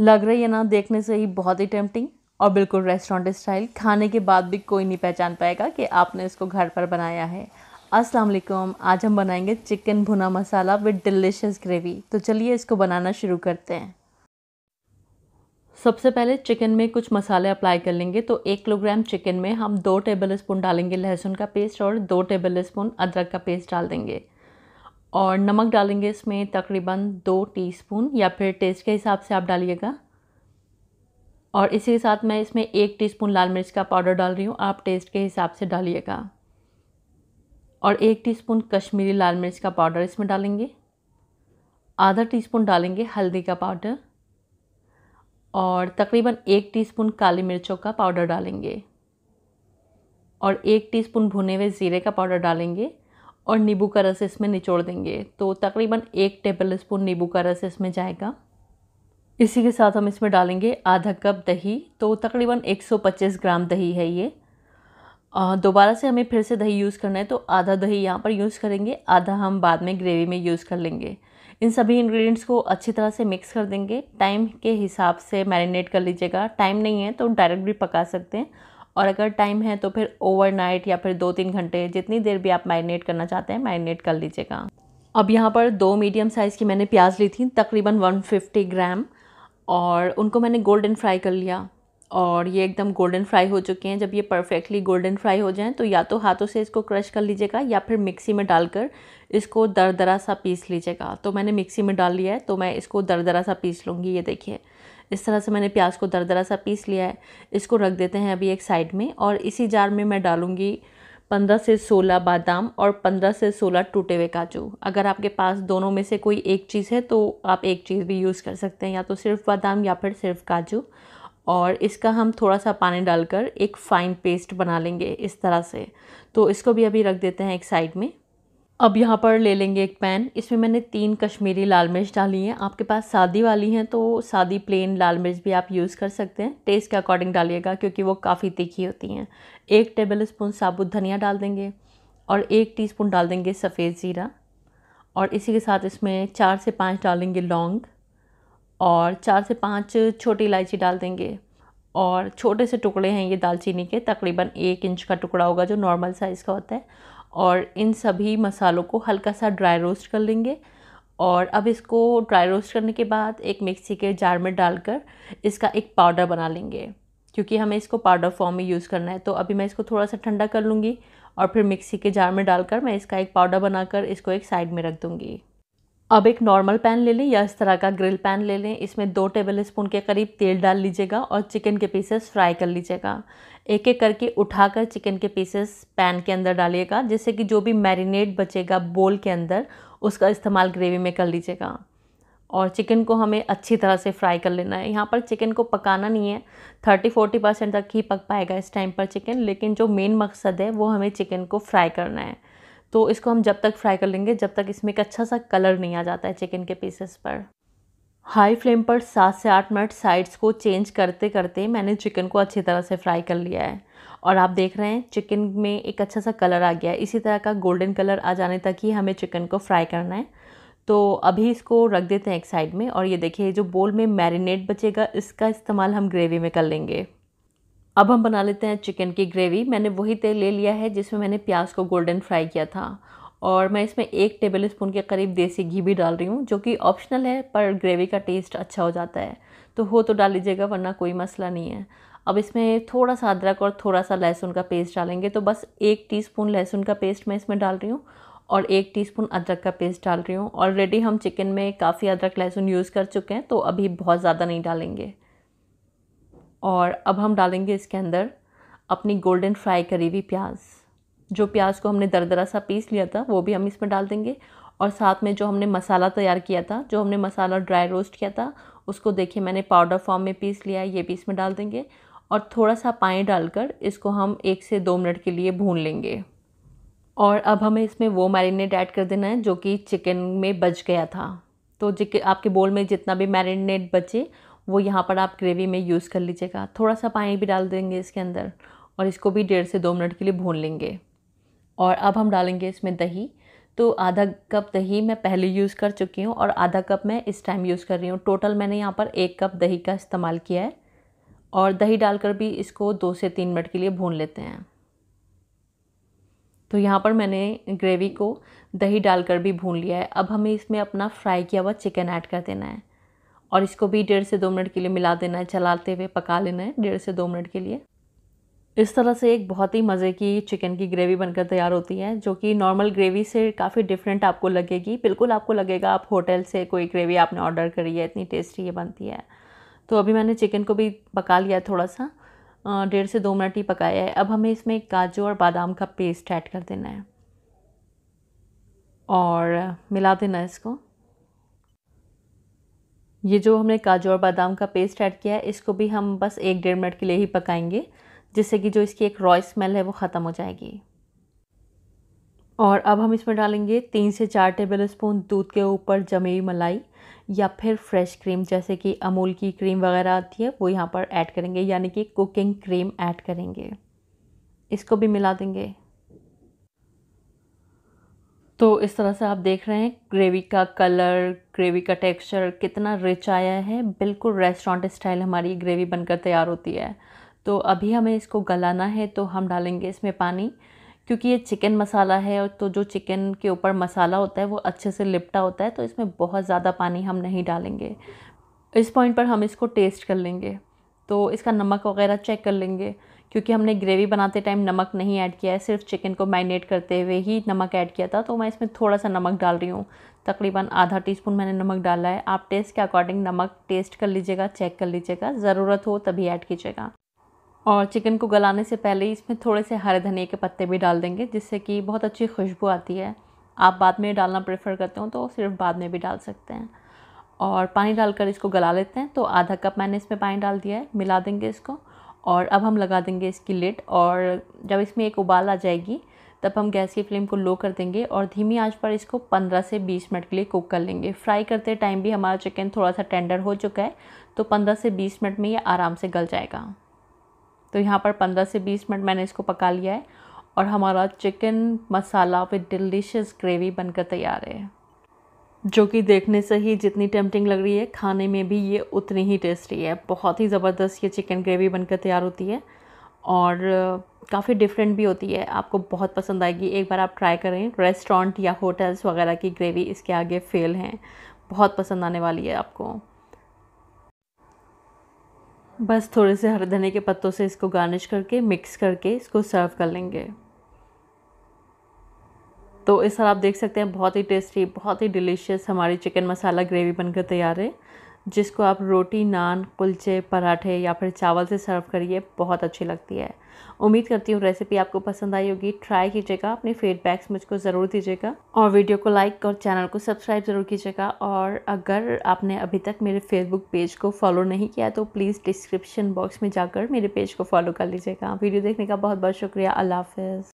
लग रही है ना देखने से ही बहुत ही टेम्पटिंग और बिल्कुल रेस्टोरेंट स्टाइल खाने के बाद भी कोई नहीं पहचान पाएगा कि आपने इसको घर पर बनाया है अस्सलाम वालेकुम आज हम बनाएंगे चिकन भुना मसाला विद डिलीशियस ग्रेवी तो चलिए इसको बनाना शुरू करते हैं सबसे पहले चिकन में कुछ मसाले अप्लाई कर लेंगे तो एक किलोग्राम चिकन में हम दो टेबल स्पून डालेंगे लहसुन का पेस्ट और दो टेबल स्पून अदरक का पेस्ट डाल देंगे और नमक डालेंगे इसमें तकरीबन दो टीस्पून या फिर टेस्ट के हिसाब से आप डालिएगा और इसी के साथ मैं इसमें एक टीस्पून लाल मिर्च का पाउडर डाल रही हूँ आप टेस्ट के हिसाब से डालिएगा और एक टीस्पून कश्मीरी लाल मिर्च का पाउडर इसमें डालेंगे आधा टीस्पून डालेंगे हल्दी का पाउडर और तकरीबन एक टीस्पून काली मिर्चों का पाउडर डालेंगे और एक टीस्पून भुने हुए ज़ीरे का पाउडर डालेंगे और नींबू का रस इसमें निचोड़ देंगे तो तकरीबन एक टेबल स्पून नींबू का रस इसमें जाएगा इसी के साथ हम इसमें डालेंगे आधा कप दही तो तकरीबन 125 ग्राम दही है ये दोबारा से हमें फिर से दही यूज़ करना है तो आधा दही यहाँ पर यूज़ करेंगे आधा हम बाद में ग्रेवी में यूज़ कर लेंगे इन सभी इंग्रेडिएंट्स को अच्छी तरह से मिक्स कर देंगे टाइम के हिसाब से मैरिनेट कर लीजिएगा टाइम नहीं है तो डायरेक्ट भी पका सकते हैं और अगर टाइम है तो फिर ओवरनाइट या फिर दो तीन घंटे जितनी देर भी आप मैरिनेट करना चाहते हैं मैरिनेट कर लीजिएगा अब यहाँ पर दो मीडियम साइज़ की मैंने प्याज ली थी तकरीबन 150 ग्राम और उनको मैंने गोल्डन फ्राई कर लिया और ये एकदम गोल्डन फ्राई हो चुके हैं जब ये परफेक्टली गोल्डन फ्राई हो जाएं तो या तो हाथों से इसको क्रश कर लीजिएगा या फिर मिक्सी में डालकर इसको दर दरा सा पीस लीजिएगा तो मैंने मिक्सी में डाल लिया है तो मैं इसको दर दरा सा पीस लूँगी ये देखिए इस तरह से मैंने प्याज को दरदरा सा पीस लिया है इसको रख देते हैं अभी एक साइड में और इसी जार में मैं डालूँगी पंद्रह से सोलह बादाम और पंद्रह से सोलह टूटे हुए काजू अगर आपके पास दोनों में से कोई एक चीज़ है तो आप एक चीज़ भी यूज़ कर सकते हैं या तो सिर्फ बादाम या फिर सिर्फ काजू और इसका हम थोड़ा सा पानी डालकर एक फ़ाइन पेस्ट बना लेंगे इस तरह से तो इसको भी अभी रख देते हैं एक साइड में अब यहाँ पर ले लेंगे एक पैन इसमें मैंने तीन कश्मीरी लाल मिर्च डाली हैं आपके पास सादी वाली हैं तो सादी प्लेन लाल मिर्च भी आप यूज़ कर सकते हैं टेस्ट के अकॉर्डिंग डालिएगा क्योंकि वो काफ़ी तीखी होती हैं एक टेबल स्पून साबुत धनिया डाल देंगे और एक टी डाल देंगे सफ़ेद ज़ीरा और इसी के साथ इसमें चार से पाँच डालेंगे लौंग और चार से पाँच छोटी इलायची डाल देंगे और छोटे से टुकड़े हैं ये दालचीनी के तकरीबन एक इंच का टुकड़ा होगा जो नॉर्मल साइज़ का होता है और इन सभी मसालों को हल्का सा ड्राई रोस्ट कर लेंगे और अब इसको ड्राई रोस्ट करने के बाद एक मिक्सी के जार में डालकर इसका एक पाउडर बना लेंगे क्योंकि हमें इसको पाउडर फॉर्म में यूज़ करना है तो अभी मैं इसको थोड़ा सा ठंडा कर लूँगी और फिर मिक्सी के जार में डालकर मैं इसका एक पाउडर बनाकर इसको एक साइड में रख दूँगी अब एक नॉर्मल पैन ले लें या इस तरह का ग्रिल पैन ले लें इसमें दो टेबल स्पून के करीब तेल डाल लीजिएगा और चिकन के पीसेस फ्राई कर लीजिएगा एक एक करके उठाकर चिकन के पीसेस पैन के अंदर डालिएगा जिससे कि जो भी मैरिनेट बचेगा बोल के अंदर उसका इस्तेमाल ग्रेवी में कर लीजिएगा और चिकन को हमें अच्छी तरह से फ्राई कर लेना है यहाँ पर चिकन को पकाना नहीं है थर्टी फोर्टी परसेंट तक ही पक पाएगा इस टाइम पर चिकन लेकिन जो मेन मकसद है वो हमें चिकन को फ्राई करना है तो इसको हम जब तक फ्राई कर लेंगे जब तक इसमें एक अच्छा सा कलर नहीं आ जाता है चिकन के पीसेस पर हाई फ्लेम पर सात से आठ मिनट साइड्स को चेंज करते करते मैंने चिकन को अच्छी तरह से फ्राई कर लिया है और आप देख रहे हैं चिकन में एक अच्छा सा कलर आ गया है इसी तरह का गोल्डन कलर आ जाने तक ही हमें चिकन को फ्राई करना है तो अभी इसको रख देते हैं एक साइड में और ये देखिए जो बोल में मैरिनेट बचेगा इसका इस्तेमाल हम ग्रेवी में कर लेंगे अब हम बना लेते हैं चिकन की ग्रेवी मैंने वही तेल ले लिया है जिसमें मैंने प्याज को गोल्डन फ्राई किया था और मैं इसमें एक टेबल स्पून के करीब देसी घी भी डाल रही हूँ जो कि ऑप्शनल है पर ग्रेवी का टेस्ट अच्छा हो जाता है तो हो तो डाल लीजिएगा वरना कोई मसला नहीं है अब इसमें थोड़ा सा अदरक और थोड़ा सा लहसुन का पेस्ट डालेंगे तो बस एक टी लहसुन का पेस्ट मैं इसमें डाल रही हूँ और एक टी अदरक का पेस्ट डाल रही हूँ ऑलरेडी हम चिकन में काफ़ी अदरक लहसुन यूज़ कर चुके हैं तो अभी बहुत ज़्यादा नहीं डालेंगे और अब हम डालेंगे इसके अंदर अपनी गोल्डन फ्राई करी हुई प्याज जो प्याज को हमने दरदरा सा पीस लिया था वो भी हम इसमें डाल देंगे और साथ में जो हमने मसाला तैयार किया था जो हमने मसाला ड्राई रोस्ट किया था उसको देखिए मैंने पाउडर फॉर्म में पीस लिया ये भी इसमें डाल देंगे और थोड़ा सा पानी डालकर इसको हम एक से दो मिनट के लिए भून लेंगे और अब हमें इसमें वो मैरिनेट ऐड कर देना है जो कि चिकन में बच गया था तो जिक आपके बोल में जितना भी मैरिनेट बचे वो यहाँ पर आप ग्रेवी में यूज़ कर लीजिएगा थोड़ा सा पानी भी डाल देंगे इसके अंदर और इसको भी डेढ़ से दो मिनट के लिए भून लेंगे और अब हम डालेंगे इसमें दही तो आधा कप दही मैं पहले यूज़ कर चुकी हूँ और आधा कप मैं इस टाइम यूज़ कर रही हूँ टोटल मैंने यहाँ पर एक कप दही का इस्तेमाल किया है और दही डालकर भी इसको दो से तीन मिनट के लिए भून लेते हैं तो यहाँ पर मैंने ग्रेवी को दही डालकर भी भून लिया है अब हमें इसमें अपना फ्राई किया हुआ चिकन ऐड कर देना है और इसको भी डेढ़ से दो मिनट के लिए मिला देना है चलाते हुए पका लेना है डेढ़ से दो मिनट के लिए इस तरह से एक बहुत ही मज़े की चिकन की ग्रेवी बनकर तैयार होती है जो कि नॉर्मल ग्रेवी से काफ़ी डिफरेंट आपको लगेगी बिल्कुल आपको लगेगा आप होटल से कोई ग्रेवी आपने ऑर्डर करी है इतनी टेस्टी ये बनती है तो अभी मैंने चिकन को भी पका लिया है थोड़ा सा डेढ़ से दो मिनट ही पकाया है अब हमें इसमें काजू और बादाम का पेस्ट ऐड कर देना है और मिला देना है इसको ये जो हमने काजू और बादाम का पेस्ट ऐड किया है इसको भी हम बस एक डेढ़ मिनट के लिए ही पकाएंगे जिससे कि जो इसकी एक रॉय स्मेल है वो ख़त्म हो जाएगी और अब हम इसमें डालेंगे तीन से चार टेबल स्पून दूध के ऊपर जमी हुई मलाई या फिर फ्रेश क्रीम जैसे कि अमूल की क्रीम वगैरह आती है वो यहाँ पर ऐड करेंगे यानी कि कुकिंग क्रीम ऐड करेंगे इसको भी मिला देंगे तो इस तरह से आप देख रहे हैं ग्रेवी का कलर ग्रेवी का टेक्सचर कितना रिच आया है बिल्कुल रेस्टोरेंट स्टाइल हमारी ग्रेवी बनकर तैयार होती है तो अभी हमें इसको गलाना है तो हम डालेंगे इसमें पानी क्योंकि ये चिकन मसाला है तो जो चिकन के ऊपर मसाला होता है वो अच्छे से लिपटा होता है तो इसमें बहुत ज़्यादा पानी हम नहीं डालेंगे इस पॉइंट पर हम इसको टेस्ट कर लेंगे तो इसका नमक वगैरह चेक कर लेंगे क्योंकि हमने ग्रेवी बनाते टाइम नमक नहीं ऐड किया है सिर्फ चिकन को मैरिनेट करते हुए ही नमक ऐड किया था तो मैं इसमें थोड़ा सा नमक डाल रही हूँ तकरीबन आधा टीस्पून मैंने नमक डाला है आप टेस्ट के अकॉर्डिंग नमक टेस्ट कर लीजिएगा चेक कर लीजिएगा ज़रूरत हो तभी ऐड कीजिएगा और चिकन को गलाने से पहले इसमें थोड़े से हरे धनिए के पत्ते भी डाल देंगे जिससे कि बहुत अच्छी खुशबू आती है आप बाद में डालना प्रेफर करते हो तो सिर्फ बाद में भी डाल सकते हैं और पानी डालकर इसको गला लेते हैं तो आधा कप मैंने इसमें पानी डाल दिया है मिला देंगे इसको और अब हम लगा देंगे इसकी लिड और जब इसमें एक उबाल आ जाएगी तब हम गैस की फ्लेम को लो कर देंगे और धीमी आंच पर इसको 15 से 20 मिनट के लिए कुक कर लेंगे फ्राई करते टाइम भी हमारा चिकन थोड़ा सा टेंडर हो चुका है तो 15 से 20 मिनट में ये आराम से गल जाएगा तो यहाँ पर 15 से 20 मिनट मैंने इसको पका लिया है और हमारा chicken masala with delicious gravy बनकर तैयार है जो कि देखने से ही जितनी टेम्पटिंग लग रही है खाने में भी ये उतनी ही टेस्टी है बहुत ही ज़बरदस्त ये चिकन ग्रेवी बनकर तैयार होती है और काफ़ी डिफरेंट भी होती है आपको बहुत पसंद आएगी एक बार आप ट्राई करें रेस्टोरेंट या होटल्स वगैरह की ग्रेवी इसके आगे फेल हैं बहुत पसंद आने वाली है आपको बस थोड़े से हरे धने के पत्तों से इसको गार्निश करके मिक्स करके इसको सर्व कर लेंगे तो इस तरह आप देख सकते हैं बहुत ही टेस्टी बहुत ही डिलीशियस हमारी चिकन मसाला ग्रेवी बनकर तैयार है जिसको आप रोटी नान कुलचे पराठे या फिर चावल से सर्व करिए बहुत अच्छी लगती है उम्मीद करती हूँ रेसिपी आपको पसंद आई होगी ट्राई कीजिएगा अपने फीडबैक्स मुझको ज़रूर दीजिएगा और वीडियो को लाइक और चैनल को सब्सक्राइब ज़रूर कीजिएगा और अगर आपने अभी तक मेरे फेसबुक पेज को फॉलो नहीं किया तो प्लीज़ डिस्क्रिप्शन बॉक्स में जाकर मेरे पेज को फॉलो कर लीजिएगा वीडियो देखने का बहुत बहुत शुक्रिया अल्लाह हाफ़